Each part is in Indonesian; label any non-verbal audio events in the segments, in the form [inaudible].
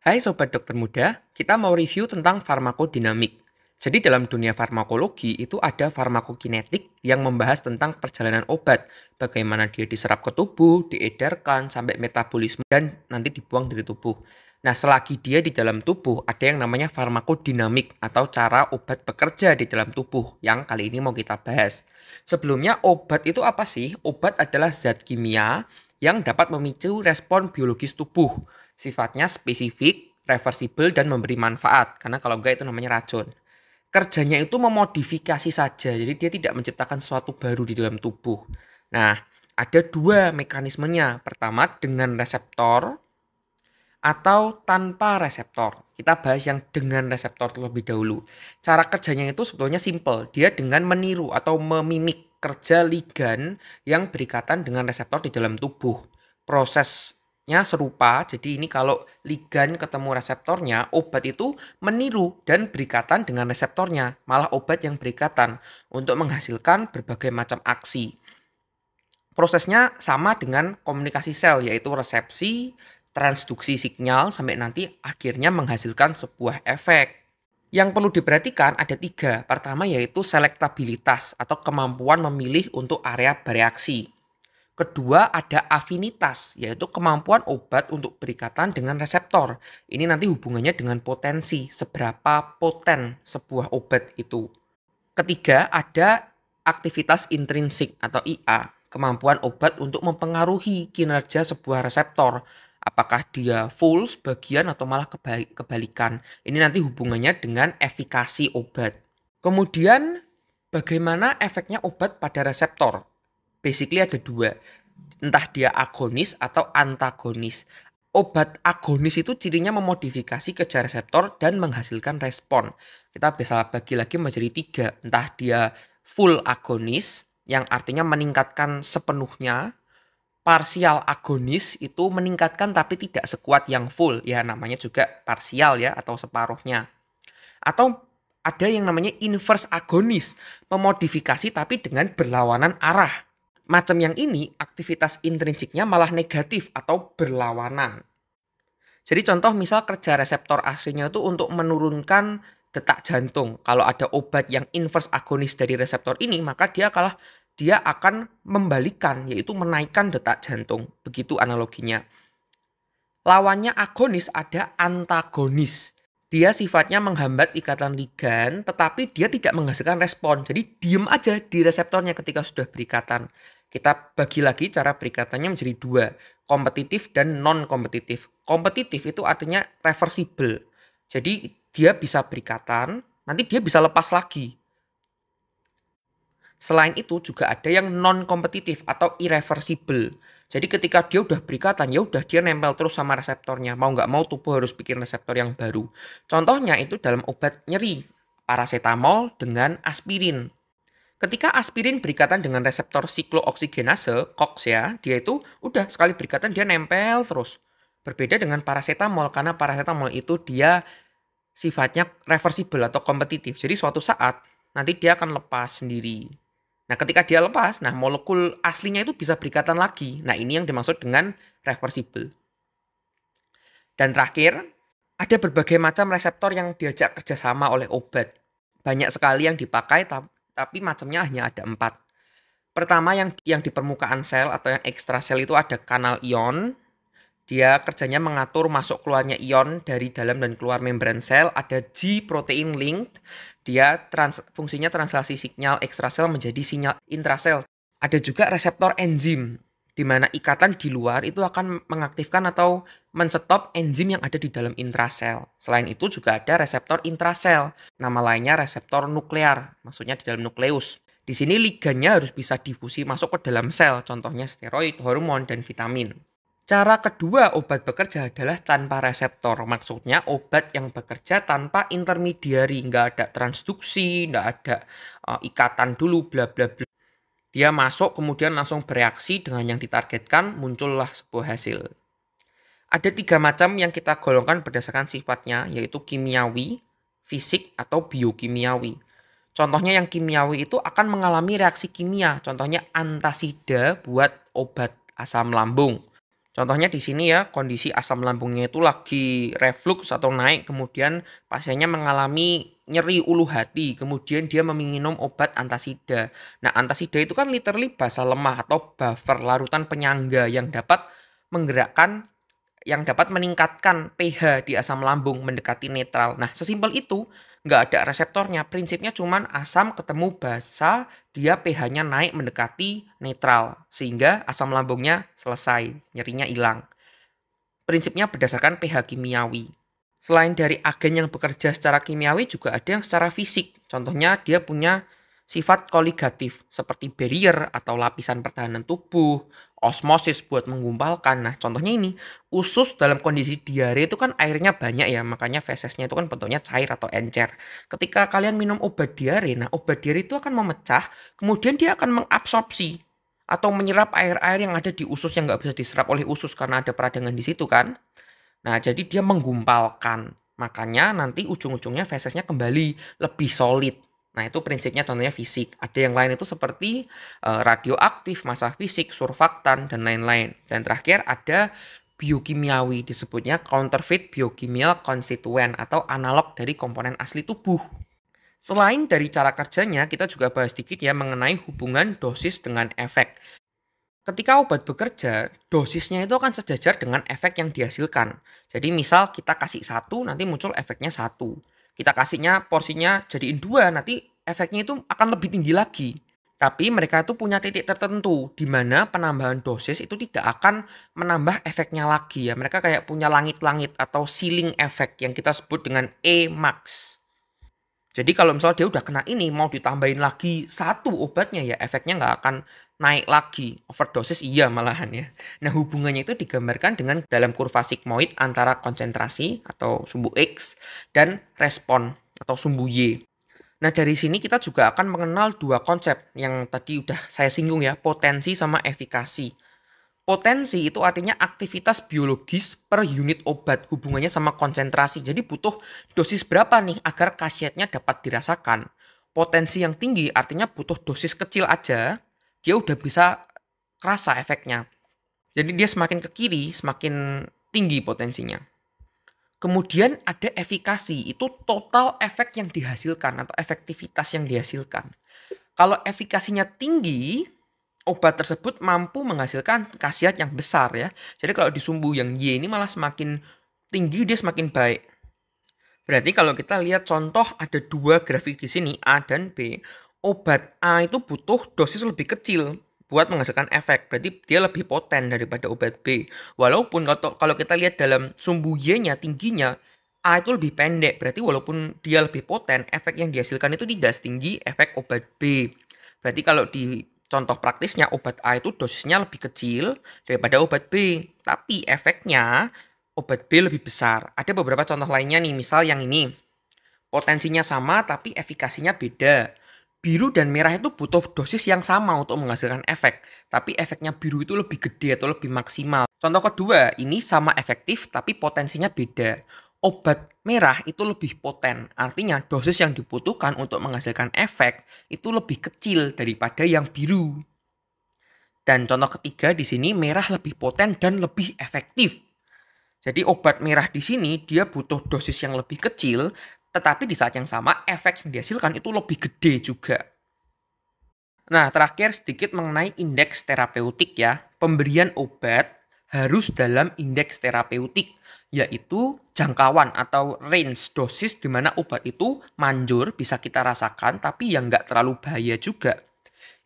Hai Sobat Dokter Muda, kita mau review tentang farmakodinamik. Jadi dalam dunia farmakologi itu ada farmakokinetik yang membahas tentang perjalanan obat, bagaimana dia diserap ke tubuh, diedarkan, sampai metabolisme, dan nanti dibuang dari tubuh. Nah, selagi dia di dalam tubuh, ada yang namanya farmakodinamik atau cara obat bekerja di dalam tubuh yang kali ini mau kita bahas. Sebelumnya, obat itu apa sih? Obat adalah zat kimia yang dapat memicu respon biologis tubuh. Sifatnya spesifik, reversible, dan memberi manfaat. Karena kalau enggak itu namanya racun. Kerjanya itu memodifikasi saja, jadi dia tidak menciptakan sesuatu baru di dalam tubuh. Nah, ada dua mekanismenya. Pertama, dengan reseptor atau tanpa reseptor. Kita bahas yang dengan reseptor terlebih dahulu. Cara kerjanya itu sebetulnya simple. Dia dengan meniru atau memimik kerja ligan yang berikatan dengan reseptor di dalam tubuh. Proses nya serupa. Jadi ini kalau ligan ketemu reseptornya, obat itu meniru dan berikatan dengan reseptornya, malah obat yang berikatan untuk menghasilkan berbagai macam aksi. Prosesnya sama dengan komunikasi sel yaitu resepsi, transduksi sinyal sampai nanti akhirnya menghasilkan sebuah efek. Yang perlu diperhatikan ada tiga. Pertama yaitu selektabilitas atau kemampuan memilih untuk area bereaksi. Kedua, ada afinitas, yaitu kemampuan obat untuk berikatan dengan reseptor. Ini nanti hubungannya dengan potensi, seberapa poten sebuah obat itu. Ketiga, ada aktivitas intrinsik atau IA, kemampuan obat untuk mempengaruhi kinerja sebuah reseptor. Apakah dia full sebagian atau malah kebalikan. Ini nanti hubungannya dengan efikasi obat. Kemudian, bagaimana efeknya obat pada reseptor? basically ada dua. Entah dia agonis atau antagonis. Obat agonis itu cirinya memodifikasi kerja reseptor dan menghasilkan respon. Kita bisa bagi lagi menjadi tiga. Entah dia full agonis, yang artinya meningkatkan sepenuhnya. Parsial agonis itu meningkatkan tapi tidak sekuat yang full. Ya namanya juga parsial ya atau separuhnya. Atau ada yang namanya inverse agonis, memodifikasi tapi dengan berlawanan arah macam yang ini aktivitas intrinsiknya malah negatif atau berlawanan. Jadi contoh misal kerja reseptor AC-nya itu untuk menurunkan detak jantung. Kalau ada obat yang inverse agonis dari reseptor ini, maka dia kalah dia akan membalikan yaitu menaikkan detak jantung. Begitu analoginya. Lawannya agonis ada antagonis. Dia sifatnya menghambat ikatan ligan, tetapi dia tidak menghasilkan respon. Jadi diem aja di reseptornya ketika sudah berikatan. Kita bagi lagi cara perikatannya menjadi dua, kompetitif dan non-kompetitif. Kompetitif itu artinya reversible. Jadi dia bisa berikatan, nanti dia bisa lepas lagi. Selain itu juga ada yang non kompetitif atau irreversible. Jadi ketika dia udah berikatan, ya udah dia nempel terus sama reseptornya. Mau nggak mau tubuh harus bikin reseptor yang baru. Contohnya itu dalam obat nyeri, paracetamol dengan aspirin. Ketika aspirin berikatan dengan reseptor siklooksigenase, COX ya, dia itu udah sekali berikatan dia nempel terus. Berbeda dengan paracetamol karena paracetamol itu dia sifatnya reversible atau kompetitif. Jadi suatu saat nanti dia akan lepas sendiri. Nah, ketika dia lepas, nah molekul aslinya itu bisa berikatan lagi. Nah, ini yang dimaksud dengan reversible. Dan terakhir, ada berbagai macam reseptor yang diajak kerjasama oleh obat. Banyak sekali yang dipakai, tapi macamnya hanya ada empat. Pertama yang yang di permukaan sel atau yang ekstrasel itu ada kanal ion. Dia kerjanya mengatur masuk keluarnya ion dari dalam dan keluar membran sel. Ada G protein linked. Dia trans, fungsinya translasi sinyal ekstrasel menjadi sinyal intrasel. Ada juga reseptor enzim di mana ikatan di luar itu akan mengaktifkan atau menstop enzim yang ada di dalam intrasel. Selain itu juga ada reseptor intrasel, nama lainnya reseptor nuklear, maksudnya di dalam nukleus. Di sini liganya harus bisa difusi masuk ke dalam sel, contohnya steroid, hormon, dan vitamin. Cara kedua obat bekerja adalah tanpa reseptor, maksudnya obat yang bekerja tanpa intermediari, nggak ada transduksi, nggak ada uh, ikatan dulu, bla bla bla dia masuk kemudian langsung bereaksi dengan yang ditargetkan, muncullah sebuah hasil. Ada tiga macam yang kita golongkan berdasarkan sifatnya, yaitu kimiawi, fisik, atau biokimiawi. Contohnya yang kimiawi itu akan mengalami reaksi kimia, contohnya antasida buat obat asam lambung. Contohnya di sini ya, kondisi asam lambungnya itu lagi reflux atau naik, kemudian pasiennya mengalami nyeri ulu hati, kemudian dia meminum obat antasida. Nah, antasida itu kan literally basa lemah atau buffer larutan penyangga yang dapat menggerakkan yang dapat meningkatkan pH di asam lambung mendekati netral. Nah, sesimpel itu, nggak ada reseptornya. Prinsipnya cuma asam ketemu basa, dia pH-nya naik mendekati netral. Sehingga asam lambungnya selesai, nyerinya hilang. Prinsipnya berdasarkan pH kimiawi. Selain dari agen yang bekerja secara kimiawi, juga ada yang secara fisik. Contohnya dia punya sifat koligatif seperti barrier atau lapisan pertahanan tubuh, osmosis buat menggumpalkan. Nah, contohnya ini, usus dalam kondisi diare itu kan airnya banyak ya, makanya fesesnya itu kan bentuknya cair atau encer. Ketika kalian minum obat diare, nah obat diare itu akan memecah, kemudian dia akan mengabsorpsi atau menyerap air-air yang ada di usus yang nggak bisa diserap oleh usus karena ada peradangan di situ kan. Nah, jadi dia menggumpalkan. Makanya nanti ujung-ujungnya fesesnya kembali lebih solid. Nah, itu prinsipnya contohnya fisik. Ada yang lain itu seperti eh, radioaktif, massa fisik, surfaktan, dan lain-lain. Dan terakhir ada biokimiawi, disebutnya counterfeit biokimia constituent atau analog dari komponen asli tubuh. Selain dari cara kerjanya, kita juga bahas sedikit ya mengenai hubungan dosis dengan efek. Ketika obat bekerja, dosisnya itu akan sejajar dengan efek yang dihasilkan. Jadi misal kita kasih satu, nanti muncul efeknya satu kita kasihnya porsinya jadiin dua nanti efeknya itu akan lebih tinggi lagi tapi mereka itu punya titik tertentu di mana penambahan dosis itu tidak akan menambah efeknya lagi ya. Mereka kayak punya langit-langit atau ceiling efek yang kita sebut dengan E max. Jadi kalau misalnya dia udah kena ini mau ditambahin lagi satu obatnya ya efeknya nggak akan naik lagi. Overdosis iya malahan ya. Nah hubungannya itu digambarkan dengan dalam kurva sigmoid antara konsentrasi atau sumbu X dan respon atau sumbu Y. Nah, dari sini kita juga akan mengenal dua konsep yang tadi udah saya singgung ya, potensi sama efikasi. Potensi itu artinya aktivitas biologis per unit obat hubungannya sama konsentrasi. Jadi butuh dosis berapa nih agar khasiatnya dapat dirasakan. Potensi yang tinggi artinya butuh dosis kecil aja, dia udah bisa kerasa efeknya. Jadi dia semakin ke kiri, semakin tinggi potensinya. Kemudian ada efikasi, itu total efek yang dihasilkan atau efektivitas yang dihasilkan. Kalau efikasinya tinggi, obat tersebut mampu menghasilkan khasiat yang besar ya. Jadi kalau di sumbu yang Y ini malah semakin tinggi dia semakin baik. Berarti kalau kita lihat contoh ada dua grafik di sini A dan B, obat A itu butuh dosis lebih kecil buat menghasilkan efek. Berarti dia lebih poten daripada obat B. Walaupun kalau kita lihat dalam sumbu Y-nya tingginya A itu lebih pendek, berarti walaupun dia lebih poten, efek yang dihasilkan itu tidak setinggi efek obat B. Berarti kalau di Contoh praktisnya obat A itu dosisnya lebih kecil daripada obat B, tapi efeknya obat B lebih besar. Ada beberapa contoh lainnya nih, misal yang ini. Potensinya sama tapi efikasinya beda. Biru dan merah itu butuh dosis yang sama untuk menghasilkan efek, tapi efeknya biru itu lebih gede atau lebih maksimal. Contoh kedua, ini sama efektif tapi potensinya beda obat merah itu lebih poten. Artinya dosis yang dibutuhkan untuk menghasilkan efek itu lebih kecil daripada yang biru. Dan contoh ketiga di sini merah lebih poten dan lebih efektif. Jadi obat merah di sini dia butuh dosis yang lebih kecil, tetapi di saat yang sama efek yang dihasilkan itu lebih gede juga. Nah, terakhir sedikit mengenai indeks terapeutik ya. Pemberian obat harus dalam indeks terapeutik yaitu jangkauan atau range dosis di mana obat itu manjur bisa kita rasakan tapi yang nggak terlalu bahaya juga.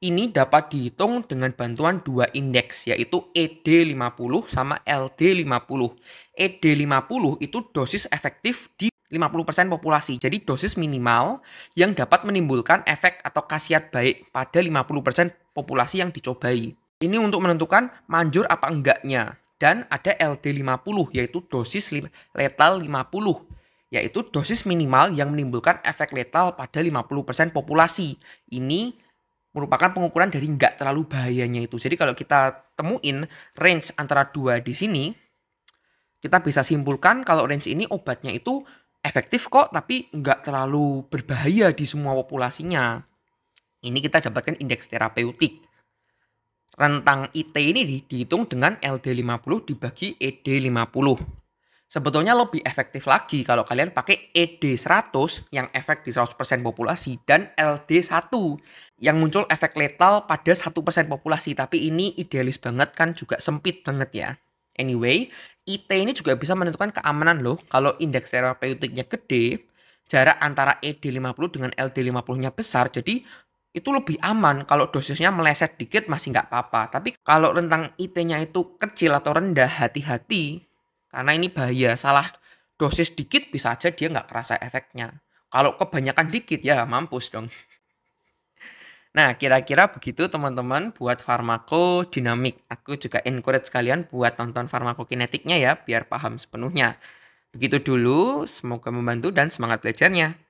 Ini dapat dihitung dengan bantuan dua indeks yaitu ED50 sama LD50. ED50 itu dosis efektif di 50% populasi. Jadi dosis minimal yang dapat menimbulkan efek atau khasiat baik pada 50% populasi yang dicobai. Ini untuk menentukan manjur apa enggaknya dan ada LD50 yaitu dosis letal 50 yaitu dosis minimal yang menimbulkan efek letal pada 50% populasi. Ini merupakan pengukuran dari nggak terlalu bahayanya itu. Jadi kalau kita temuin range antara dua di sini, kita bisa simpulkan kalau range ini obatnya itu efektif kok tapi nggak terlalu berbahaya di semua populasinya. Ini kita dapatkan indeks terapeutik rentang IT ini nih, dihitung dengan LD50 dibagi ED50. Sebetulnya lebih efektif lagi kalau kalian pakai ED100 yang efek di 100% populasi dan LD1 yang muncul efek letal pada 1% populasi. Tapi ini idealis banget kan juga sempit banget ya. Anyway, IT ini juga bisa menentukan keamanan loh. Kalau indeks terapeutiknya gede, jarak antara ED50 dengan LD50-nya besar, jadi itu lebih aman kalau dosisnya meleset dikit masih nggak apa-apa. Tapi kalau rentang IT-nya itu kecil atau rendah, hati-hati karena ini bahaya. Salah dosis dikit bisa aja dia nggak kerasa efeknya. Kalau kebanyakan dikit ya mampus dong. [laughs] Nah, kira-kira begitu teman-teman buat farmakodinamik. Aku juga encourage kalian buat nonton farmakokinetiknya ya, biar paham sepenuhnya. Begitu dulu, semoga membantu dan semangat belajarnya.